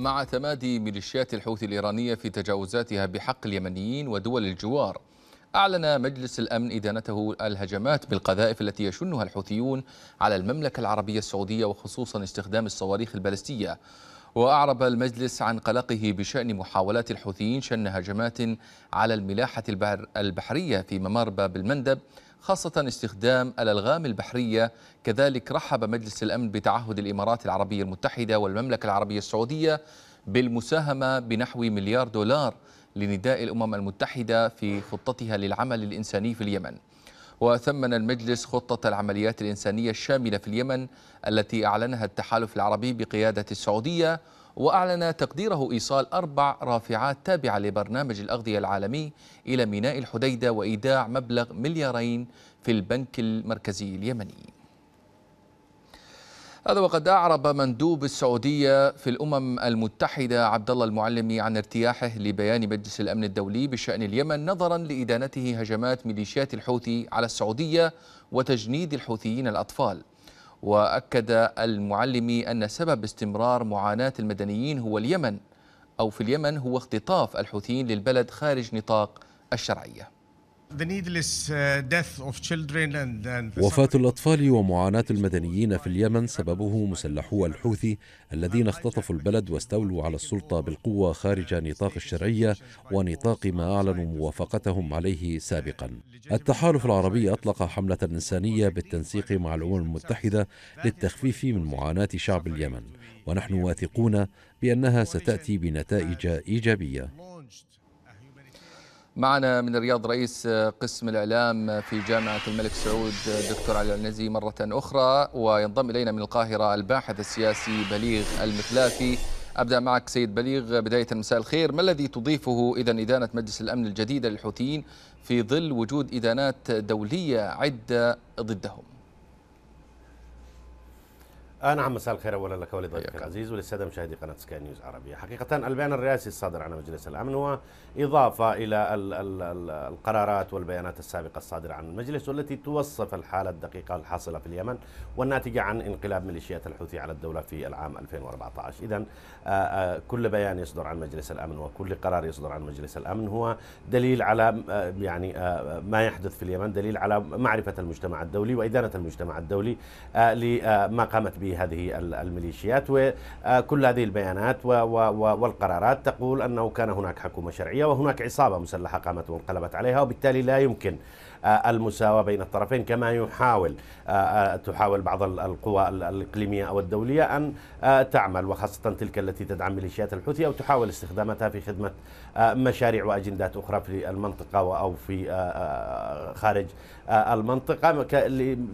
مع تمادي ميليشيات الحوثي الإيرانية في تجاوزاتها بحق اليمنيين ودول الجوار أعلن مجلس الأمن إدانته الهجمات بالقذائف التي يشنها الحوثيون على المملكة العربية السعودية وخصوصا استخدام الصواريخ البالستية وأعرب المجلس عن قلقه بشأن محاولات الحوثيين شن هجمات على الملاحة البحرية في ممر باب المندب خاصة استخدام الألغام البحرية كذلك رحب مجلس الأمن بتعهد الإمارات العربية المتحدة والمملكة العربية السعودية بالمساهمة بنحو مليار دولار لنداء الأمم المتحدة في خطتها للعمل الإنساني في اليمن وثمن المجلس خطة العمليات الإنسانية الشاملة في اليمن التي أعلنها التحالف العربي بقيادة السعودية وأعلن تقديره إيصال أربع رافعات تابعة لبرنامج الأغذية العالمي إلى ميناء الحديدة وإيداع مبلغ مليارين في البنك المركزي اليمني هذا وقد أعرب مندوب السعودية في الأمم المتحدة عبد الله المعلمي عن ارتياحه لبيان مجلس الأمن الدولي بشأن اليمن نظرا لإدانته هجمات ميليشيات الحوثي على السعودية وتجنيد الحوثيين الأطفال وأكد المعلمي أن سبب استمرار معاناة المدنيين هو اليمن أو في اليمن هو اختطاف الحوثيين للبلد خارج نطاق الشرعيه Uh, وفاة الأطفال ومعاناة المدنيين في اليمن سببه مسلحو الحوثي الذين اختطفوا البلد واستولوا على السلطة بالقوة خارج نطاق الشرعية ونطاق ما أعلنوا موافقتهم عليه سابقا التحالف العربي أطلق حملة إنسانية بالتنسيق مع الأمم المتحدة للتخفيف من معاناة شعب اليمن ونحن واثقون بأنها ستأتي بنتائج إيجابية معنا من الرياض رئيس قسم الإعلام في جامعة الملك سعود الدكتور علي العنزي مرة أخرى وينضم إلينا من القاهرة الباحث السياسي بليغ المثلاثي أبدأ معك سيد بليغ بداية مساء الخير ما الذي تضيفه إذا إدانة مجلس الأمن الجديدة للحوثيين في ظل وجود إدانات دولية عدة ضدهم آه نعم مساء الخير اولا لك ولضيفك العزيز وللساده مشاهدي قناه سكاي نيوز عربيه، حقيقه البيان الرئاسي الصادر عن مجلس الامن هو اضافه الى الـ الـ الـ القرارات والبيانات السابقه الصادره عن المجلس والتي توصف الحاله الدقيقه الحاصله في اليمن والناتجه عن انقلاب ميليشيات الحوثي على الدوله في العام 2014، اذا آه، آه، كل بيان يصدر عن مجلس الامن وكل قرار يصدر عن مجلس الامن هو دليل على آه، يعني ما يحدث في اليمن، دليل على معرفه المجتمع الدولي وادانه المجتمع الدولي لما قامت به لهذه الميليشيات وكل هذه البيانات والقرارات تقول أنه كان هناك حكومة شرعية وهناك عصابة مسلحة قامت وانقلبت عليها وبالتالي لا يمكن آه، المساواة بين الطرفين كما يحاول آه، آه، تحاول بعض القوى الإقليمية أو الدولية أن تعمل وخاصة تلك التي تدعم ميليشيات الحوثي أو تحاول استخدامتها في خدمة مشاريع وأجندات أخرى في المنطقة أو في خارج المنطقة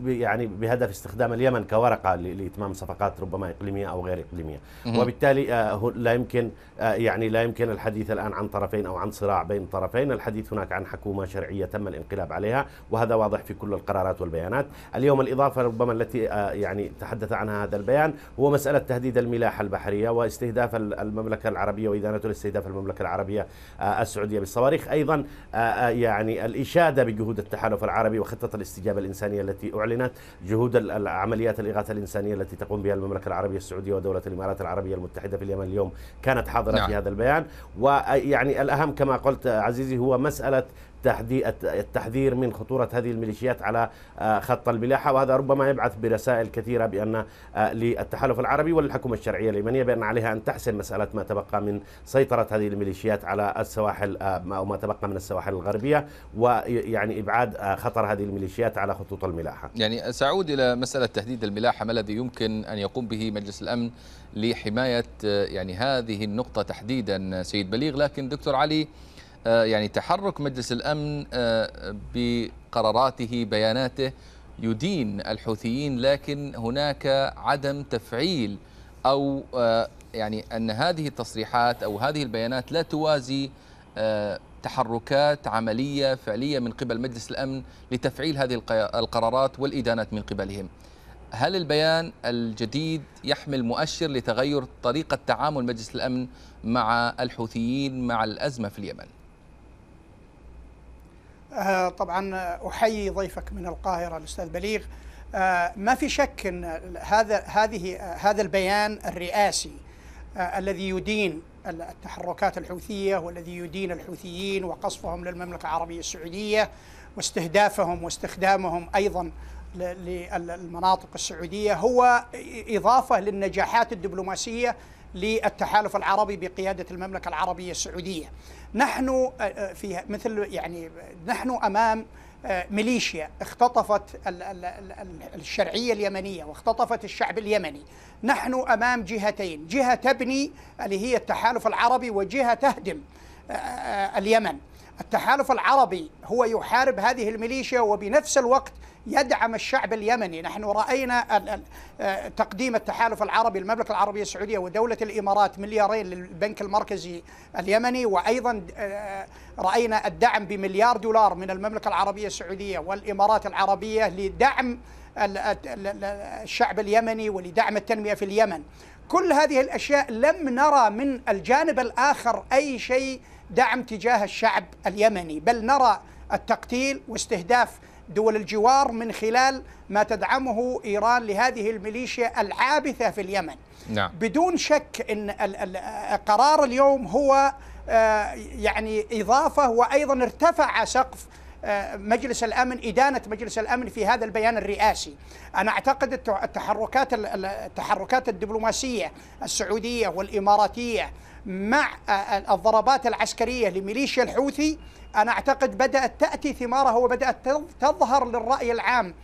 يعني بهدف استخدام اليمن كورقة لإتمام امام صفقات ربما اقليميه او غير اقليميه وبالتالي آه، لا يمكن آه، يعني لا يمكن الحديث الان عن طرفين او عن صراع بين طرفين الحديث هناك عن حكومه شرعيه تم الانقلاب عليها وهذا واضح في كل القرارات والبيانات اليوم الاضافه ربما التي آه، يعني تحدث عنها هذا البيان هو مساله تهديد الملاحه البحريه واستهداف المملكه العربيه وادانته لاستهداف المملكه العربيه السعوديه بالصواريخ ايضا يعني الاشاده بجهود التحالف العربي وخطه الاستجابه الانسانيه التي اعلنت جهود العمليات الاغاثه الانسانيه التي التي تقوم بها المملكة العربية السعودية ودولة الإمارات العربية المتحدة في اليمن اليوم كانت حاضرة نعم. في هذا البيان ويعني الأهم كما قلت عزيزي هو مسألة التحذير من خطورة هذه الميليشيات على آه، خط الملاحة وهذا ربما يبعث برسائل كثيرة بأن آه، للتحالف العربي والحكومة الشرعية اليمنية بأن عليها أن تحسن مسألة ما تبقى من سيطرة هذه الميليشيات على السواحل آه، أو ما تبقى من السواحل الغربية ويعني إبعاد خطر هذه الميليشيات على خطوط الملاحة يعني سأعود إلى مسألة تهديد الملاحة ما الذي يمكن أن يقوم به مجلس الأمن لحماية يعني هذه النقطة تحديدا سيد بليغ لكن دكتور علي آه، يعني تحرك مجلس الأمن آه، بقراراته بياناته يدين الحوثيين لكن هناك عدم تفعيل أو آه، يعني أن هذه التصريحات أو هذه البيانات لا توازي تحركات عملية فعلية من قبل مجلس الأمن لتفعيل هذه القرارات والإدانات من قبلهم هل البيان الجديد يحمل مؤشر لتغير طريقة تعامل مجلس الأمن مع الحوثيين مع الأزمة في اليمن؟ آه، طبعا احيي ضيفك من القاهره الاستاذ بليغ آه، ما في شك ان هذا هذه هذا البيان الرئاسي آه، الذي يدين التحركات الحوثيه والذي يدين الحوثيين وقصفهم للمملكه العربيه السعوديه واستهدافهم واستخدامهم ايضا للمناطق السعودية هو إضافة للنجاحات الدبلوماسية للتحالف العربي بقيادة المملكة العربية السعودية نحن آه، آه، في مثل يعني نحن أمام آه، ميليشيا اختطفت الشرعية اليمنية واختطفت الشعب اليمني نحن أمام جهتين جهة تبني اللي هي التحالف العربي وجهة تهدم اليمن التحالف العربي هو يحارب هذه الميليشيا وبنفس الوقت يدعم الشعب اليمني نحن رأينا آه، تقديم التحالف العربي المملكة العربية السعودية ودولة الإمارات مليارين للبنك المركزي اليمني وأيضا آه، رأينا الدعم بمليار دولار من المملكة العربية السعودية والإمارات العربية لدعم الشعب اليمني ولدعم التنمية في اليمن كل هذه الأشياء لم نرى من الجانب الآخر أي شيء دعم تجاه الشعب اليمني بل نرى التقتيل واستهداف دول الجوار من خلال ما تدعمه إيران لهذه الميليشيا العابثة في اليمن نعم. بدون شك أن القرار اليوم هو آه، يعني إضافة وأيضا ارتفع سقف مجلس الامن ادانه مجلس الامن في هذا البيان الرئاسي. انا اعتقد التحركات التحركات الدبلوماسيه السعوديه والاماراتيه مع الضربات العسكريه لميليشيا الحوثي انا اعتقد بدات تاتي ثمارها وبدات تظهر للراي العام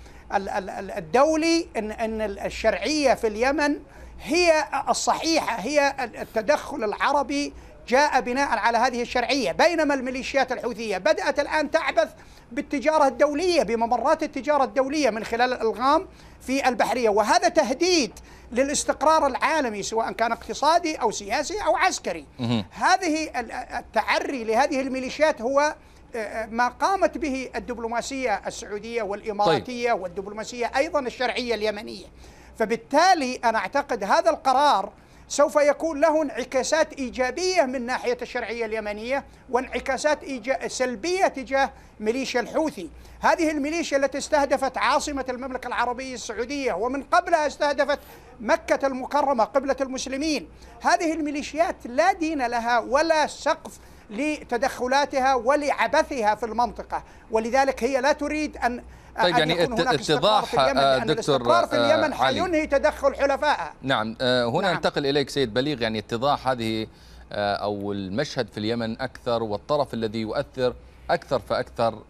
الدولي ان ان الشرعيه في اليمن هي الصحيحه هي التدخل العربي جاء بناء على هذه الشرعية بينما الميليشيات الحوثية بدأت الآن تعبث بالتجارة الدولية بممرات التجارة الدولية من خلال الألغام في البحرية وهذا تهديد للاستقرار العالمي سواء كان اقتصادي أو سياسي أو عسكري هذه التعري لهذه الميليشيات هو آه، ما قامت به الدبلوماسية السعودية والإماراتية طيب. والدبلوماسية أيضا الشرعية اليمنية فبالتالي أنا أعتقد هذا القرار سوف يكون له انعكاسات إيجابية من ناحية الشرعية اليمنية وانعكاسات إيجا... سلبية تجاه ميليشيا الحوثي هذه الميليشيا التي استهدفت عاصمة المملكة العربية السعودية ومن قبلها استهدفت مكة المكرمة قبلة المسلمين هذه الميليشيات لا دين لها ولا سقف لتدخلاتها ولعبثها في المنطقة ولذلك هي لا تريد أن طيب يعني اتضاح دكتور في اليمن آه، يعني آه، حينهي تدخل حلفائها نعم آه، هنا نعم. انتقل اليك سيد بليغ يعني اتضاح هذه او المشهد في اليمن اكثر والطرف الذي يؤثر اكثر فاكثر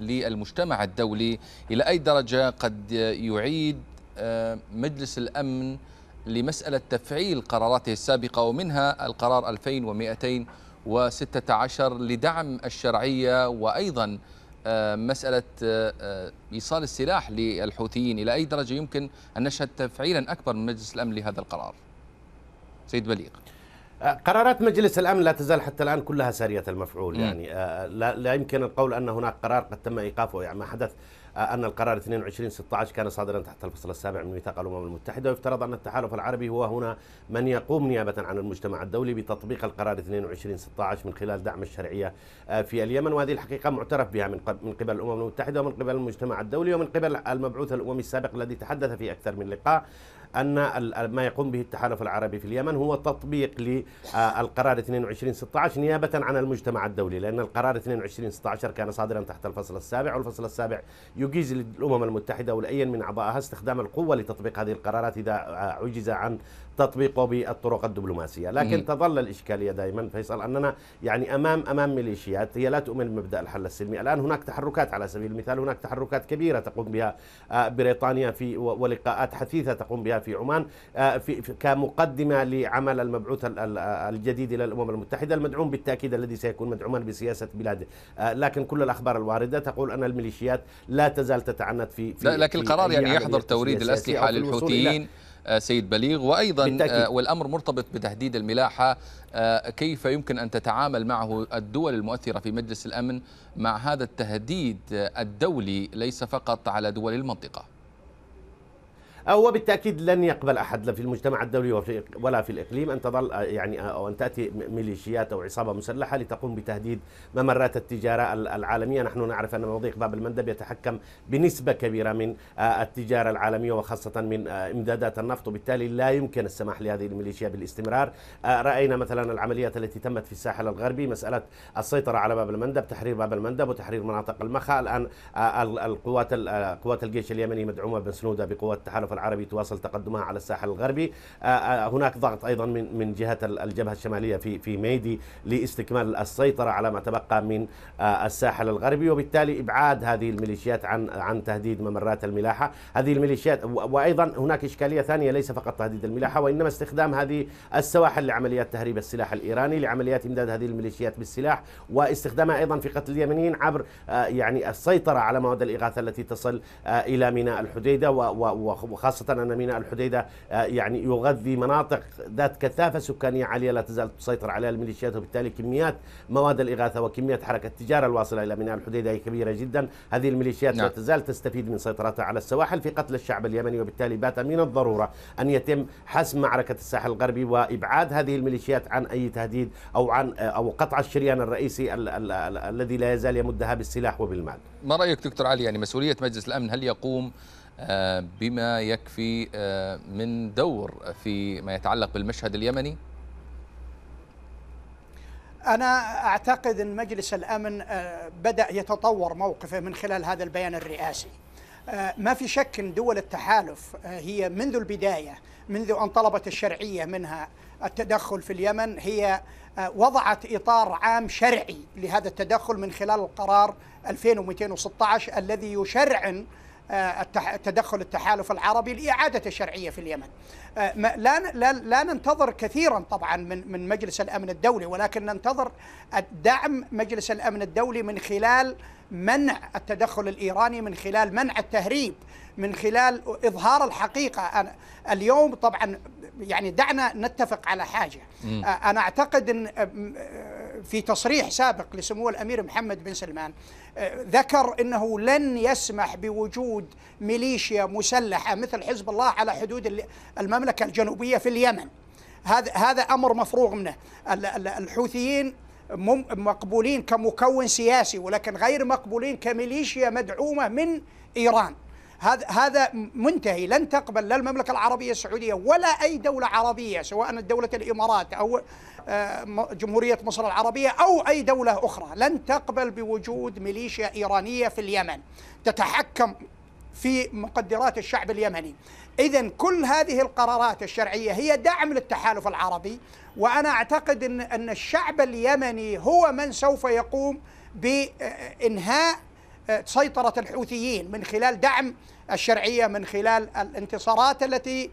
للمجتمع الدولي الى اي درجه قد يعيد مجلس الامن لمساله تفعيل قراراته السابقه ومنها القرار 2216 لدعم الشرعيه وايضا آه، مسألة آه، آه، إيصال السلاح للحوثيين إلى أي درجة يمكن أن نشهد تفعيلا أكبر من مجلس الأمن لهذا القرار سيد بليغ قرارات مجلس الامن لا تزال حتى الان كلها ساريه المفعول م. يعني آه، لا, لا يمكن القول ان هناك قرار قد تم ايقافه يعني ما حدث آه، ان القرار 22 16 كان صادرا تحت الفصل السابع من ميثاق الامم المتحده ويفترض ان التحالف العربي هو هنا من يقوم نيابه عن المجتمع الدولي بتطبيق القرار 22 16 من خلال دعم الشرعيه آه، في اليمن وهذه الحقيقه معترف بها من من قبل الامم المتحده ومن قبل المجتمع الدولي ومن قبل المبعوث الاممي السابق الذي تحدث في اكثر من لقاء ان ما يقوم به التحالف العربي في اليمن هو تطبيق للقرار آه، 2216 نيابه عن المجتمع الدولي لان القرار 2216 كان صادرا تحت الفصل السابع والفصل السابع يجيز للامم المتحده ولاي من اعضائها استخدام القوه لتطبيق هذه القرارات اذا آه، عجز عن تطبيقه بالطرق الدبلوماسيه، لكن مم. تظل الاشكاليه دائما فيصل اننا يعني امام امام ميليشيات هي لا تؤمن بمبدا الحل السلمي، الان هناك تحركات على سبيل المثال هناك تحركات كبيره تقوم بها آه، بريطانيا في ولقاءات حثيثه تقوم بها في عمان آه، في كمقدمة لعمل المبعوث آه، الجديد إلى الأمم المتحدة المدعوم بالتأكيد الذي سيكون مدعوما بسياسة بلاده آه، لكن كل الأخبار الواردة تقول أن الميليشيات لا تزال تتعنت في, في لكن القرار يعني يحظر توريد الأسلحة للحوثيين سيد بليغ وايضا بالتأكيد. والامر مرتبط بتهديد الملاحه كيف يمكن ان تتعامل معه الدول المؤثره في مجلس الامن مع هذا التهديد الدولي ليس فقط على دول المنطقه وبالتاكيد لن يقبل احد لا في المجتمع الدولي ولا في الاقليم ان تظل آه، يعني آه، او ان تاتي ميليشيات او عصابه مسلحه لتقوم بتهديد ممرات التجاره العالميه، نحن نعرف ان مضيق باب المندب يتحكم بنسبه كبيره من آه، التجاره العالميه وخاصه من امدادات النفط، وبالتالي لا يمكن السماح لهذه الميليشيا بالاستمرار. راينا مثلا العمليات التي تمت في الساحل الغربي، مساله السيطره على باب المندب، تحرير باب المندب وتحرير مناطق المخا، الان القوات قوات الجيش اليمني مدعومه بسنوده بقوات التحالف العربي تواصل تقدمها على الساحل الغربي آه، آه، هناك ضغط أيضا من من جهة الجبهة الشمالية في في ميدي لاستكمال السيطرة على ما تبقى من آه، الساحل الغربي وبالتالي إبعاد هذه الميليشيات عن عن تهديد ممرات الملاحة هذه الميليشيات وأيضا هناك إشكالية ثانية ليس فقط تهديد الملاحة وإنما استخدام هذه السواحل لعمليات تهريب السلاح الإيراني لعمليات إمداد هذه الميليشيات بالسلاح واستخدامها أيضا في قتل اليمنيين عبر يعني السيطرة على مواد الإغاثة التي تصل إلى ميناء الحديدة و وخاصة أن ميناء الحديدة آه، يعني يغذي مناطق ذات كثافة سكانية عالية لا تزال تسيطر عليها الميليشيات وبالتالي كميات مواد الإغاثة وكميات حركة التجارة الواصلة إلى ميناء الحديدة هي كبيرة جدا هذه الميليشيات لا نعم. تزال تستفيد من سيطرتها على السواحل في قتل الشعب اليمني وبالتالي بات من الضرورة أن يتم حسم معركة الساحل الغربي وإبعاد هذه الميليشيات عن أي تهديد أو عن آه، أو قطع الشريان الرئيسي الذي لا يزال يمدها بالسلاح وبالمال ما رأيك دكتور علي يعني مسؤولية مجلس الأمن هل يقوم آه، بما يكفي آه، من دور فيما يتعلق بالمشهد اليمني؟ أنا أعتقد أن مجلس الأمن آه، بدأ يتطور موقفه من خلال هذا البيان الرئاسي ما في شك أن دول التحالف هي منذ البداية منذ أن طلبت الشرعية منها التدخل في اليمن هي وضعت إطار عام شرعي لهذا التدخل من خلال القرار 2216 الذي يشرعن آه، تدخل التحالف العربي لإعادة الشرعية في اليمن آه، لا, لا, ننتظر كثيرا طبعا من, من مجلس الأمن الدولي ولكن ننتظر دعم مجلس الأمن الدولي من خلال منع التدخل الإيراني من خلال منع التهريب من خلال إظهار الحقيقة اليوم طبعا يعني دعنا نتفق على حاجه انا اعتقد ان في تصريح سابق لسمو الامير محمد بن سلمان ذكر انه لن يسمح بوجود ميليشيا مسلحه مثل حزب الله على حدود المملكه الجنوبيه في اليمن هذا هذا امر مفروغ منه الحوثيين مقبولين كمكون سياسي ولكن غير مقبولين كميليشيا مدعومه من ايران هذا هذا منتهي لن تقبل لا المملكه العربيه السعوديه ولا اي دوله عربيه سواء دوله الامارات او آه، جمهوريه مصر العربيه او اي دوله اخرى لن تقبل بوجود ميليشيا ايرانيه في اليمن تتحكم في مقدرات الشعب اليمني اذا كل هذه القرارات الشرعيه هي دعم للتحالف العربي وانا اعتقد ان ان الشعب اليمني هو من سوف يقوم بانهاء آه، سيطرة الحوثيين من خلال دعم الشرعيه من خلال الانتصارات التي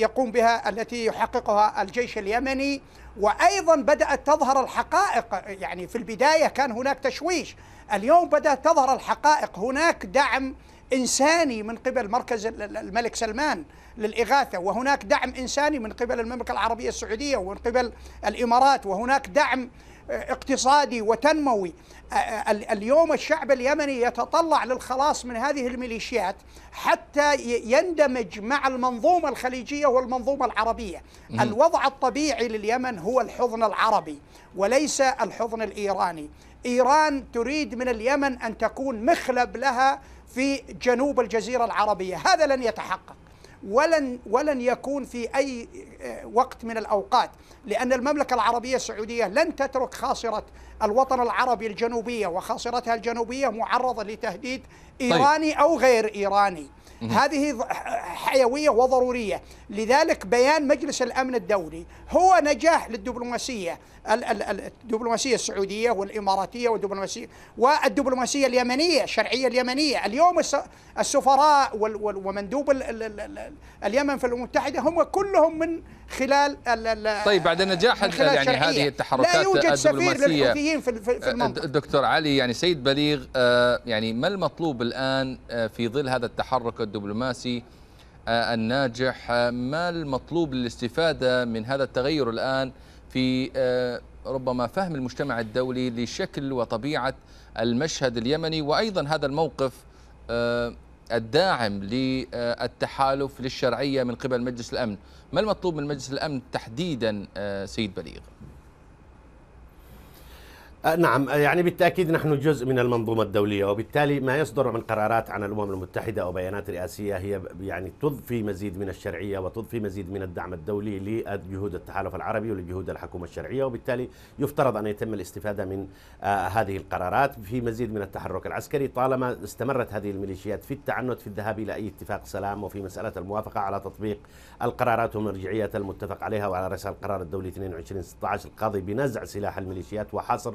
يقوم بها التي يحققها الجيش اليمني وايضا بدات تظهر الحقائق يعني في البدايه كان هناك تشويش اليوم بدات تظهر الحقائق هناك دعم انساني من قبل مركز الملك سلمان للاغاثه وهناك دعم انساني من قبل المملكه العربيه السعوديه ومن قبل الامارات وهناك دعم اقتصادي وتنموي اليوم الشعب اليمني يتطلع للخلاص من هذه الميليشيات حتى يندمج مع المنظومة الخليجية والمنظومة العربية الوضع الطبيعي لليمن هو الحضن العربي وليس الحضن الإيراني إيران تريد من اليمن أن تكون مخلب لها في جنوب الجزيرة العربية هذا لن يتحقق ولن ولن يكون في اي آه، وقت من الاوقات لان المملكه العربيه السعوديه لن تترك خاصره الوطن العربي الجنوبيه وخاصرتها الجنوبيه معرضه لتهديد طيب. ايراني طيب. او غير ايراني هذه حيويه وضروريه لذلك بيان مجلس الامن الدولي هو نجاح للدبلوماسيه الدبلوماسيه السعوديه والاماراتيه والدبلوماسيه والدبلوماسيه اليمنيه الشرعيه اليمنيه اليوم السفراء ومندوب اليمن في الامم المتحده هم كلهم من خلال طيب بعد نجاح يعني هذه التحركات لا يوجد سفير للحوثيين في آه، المنطقه دكتور علي يعني سيد بليغ آه، يعني ما المطلوب الان آه، في ظل هذا التحرك الدبلوماسي الناجح ما المطلوب للاستفاده من هذا التغير الان في آه، ربما فهم المجتمع الدولي لشكل وطبيعة المشهد اليمني وأيضا هذا الموقف آه، الداعم للتحالف للشرعية من قبل مجلس الأمن ما المطلوب من مجلس الأمن تحديدا آه، سيد بليغ أه، نعم أه، يعني بالتأكيد نحن جزء من المنظومة الدولية وبالتالي ما يصدر من قرارات عن الأمم المتحدة أو بيانات رئاسية هي يعني تضفي مزيد من الشرعية وتضفي مزيد من الدعم الدولي لجهود التحالف العربي ولجهود الحكومة الشرعية وبالتالي يفترض أن يتم الاستفادة من أه، هذه القرارات في مزيد من التحرك العسكري طالما استمرت هذه الميليشيات في التعنت في الذهاب إلى أي اتفاق سلام وفي مسألة الموافقة على تطبيق القرارات ومرجعية المتفق عليها وعلى رأسها القرار الدولي 2216 القاضي بنزع سلاح الميليشيات وحصر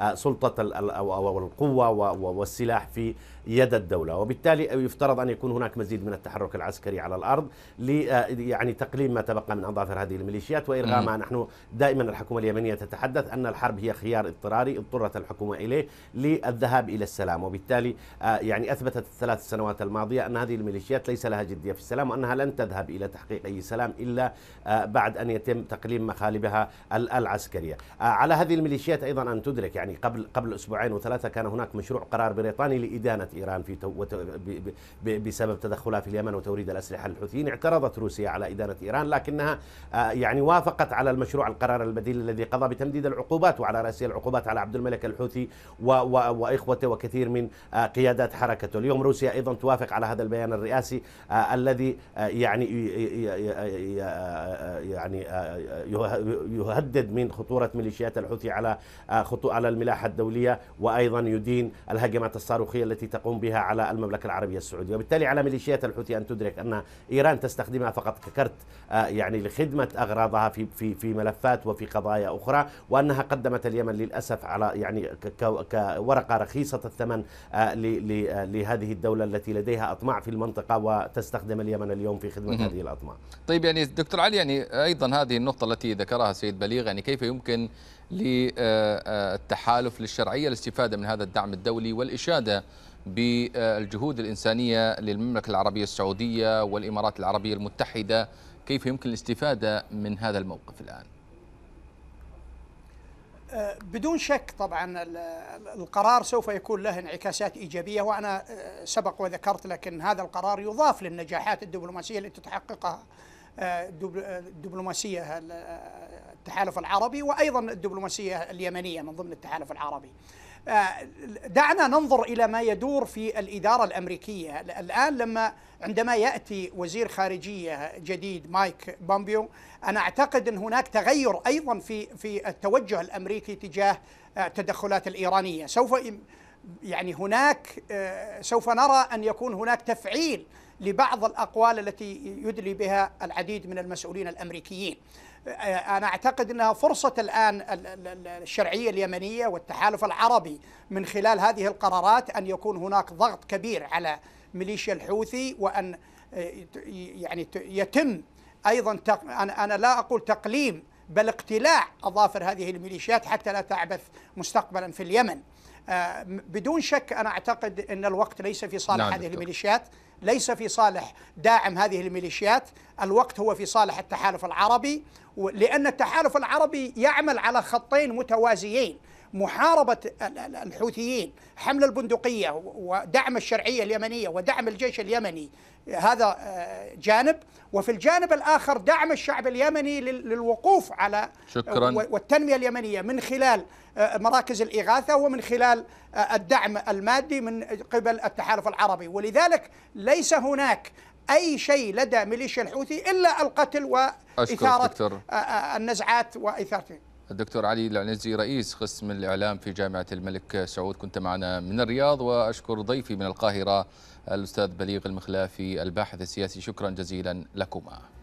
آه، سلطة أو القوة والسلاح في يد الدولة وبالتالي يفترض أن يكون هناك مزيد من التحرك العسكري على الأرض آه، يعني تقليل ما تبقى من أظافر هذه الميليشيات وإرغامها نحن دائما الحكومة اليمنية تتحدث أن الحرب هي خيار اضطراري اضطرت الحكومة إليه للذهاب إلى السلام وبالتالي آه، يعني أثبتت الثلاث سنوات الماضية أن هذه الميليشيات ليس لها جدية في السلام وأنها لن تذهب إلى تحقيق أي سلام إلا بعد أن يتم تقليم مخالبها العسكرية على هذه الميليشيات أيضا أن تدرك يعني يعني قبل قبل اسبوعين وثلاثه كان هناك مشروع قرار بريطاني لادانه ايران في تو بسبب تدخلها في اليمن وتوريد الاسلحه للحوثيين اعترضت روسيا على ادانه ايران لكنها آه، يعني وافقت على المشروع القرار البديل الذي قضى بتمديد العقوبات وعلى راسها العقوبات على عبد الملك الحوثي واخوته وكثير من آه، قيادات حركته اليوم روسيا ايضا توافق على هذا البيان الرئاسي الذي يعني يعني يهدد من خطوره ميليشيات الحوثي على آه، خطو على الملاحة الدولية وأيضا يدين الهجمات الصاروخية التي تقوم بها على المملكة العربية السعودية وبالتالي على ميليشيات الحوثي أن تدرك أن إيران تستخدمها فقط ككرت آه، يعني لخدمة أغراضها في في في ملفات وفي قضايا أخرى وأنها قدمت اليمن للأسف على يعني كورقة رخيصة الثمن آه، آه، لهذه الدولة التي لديها أطماع في المنطقة وتستخدم اليمن اليوم في خدمة هذه الأطماع طيب يعني دكتور علي يعني أيضا هذه النقطة التي ذكرها السيد بليغ يعني كيف يمكن للتحالف للشرعية الاستفادة من هذا الدعم الدولي والإشادة بالجهود الإنسانية للمملكة العربية السعودية والإمارات العربية المتحدة كيف يمكن الاستفادة من هذا الموقف الآن؟ بدون شك طبعا القرار سوف يكون له انعكاسات ايجابيه وانا آه، سبق وذكرت لكن هذا القرار يضاف للنجاحات الدبلوماسيه التي تحققها الدبلوماسية التحالف العربي وأيضا الدبلوماسية اليمنية من ضمن التحالف العربي آه، دعنا ننظر إلى ما يدور في الإدارة الأمريكية الآن لما عندما يأتي وزير خارجية جديد مايك بامبيو أنا أعتقد أن هناك تغير أيضا في في التوجه الأمريكي تجاه آه، التدخلات الإيرانية سوف يعني هناك آه، سوف نرى أن يكون هناك تفعيل لبعض الأقوال التي يدلي بها العديد من المسؤولين الأمريكيين آه، أنا أعتقد أنها فرصة الآن الشرعية اليمنية والتحالف العربي من خلال هذه القرارات أن يكون هناك ضغط كبير على ميليشيا الحوثي وأن آه، يعني يتم أيضا أنا لا أقول تقليم بل اقتلاع أظافر هذه الميليشيات حتى لا تعبث مستقبلا في اليمن آه، بدون شك أنا أعتقد أن الوقت ليس في صالح نعم هذه دكتور. الميليشيات ليس في صالح داعم هذه الميليشيات الوقت هو في صالح التحالف العربي لأن التحالف العربي يعمل على خطين متوازيين محاربة الحوثيين حمل البندقية ودعم الشرعية اليمنية ودعم الجيش اليمني هذا آه، جانب وفي الجانب الآخر دعم الشعب اليمني للوقوف على آه، شكرا. والتنمية اليمنية من خلال آه، مراكز الإغاثة ومن خلال الدعم المادي من قبل التحالف العربي ولذلك ليس هناك اي شيء لدى ميليشيا الحوثي الا القتل واثاره النزعات واثارته الدكتور علي العنزي رئيس قسم الإعلام في جامعة الملك سعود كنت معنا من الرياض وأشكر ضيفي من القاهرة الأستاذ بليغ المخلافي الباحث السياسي شكرا جزيلا لكما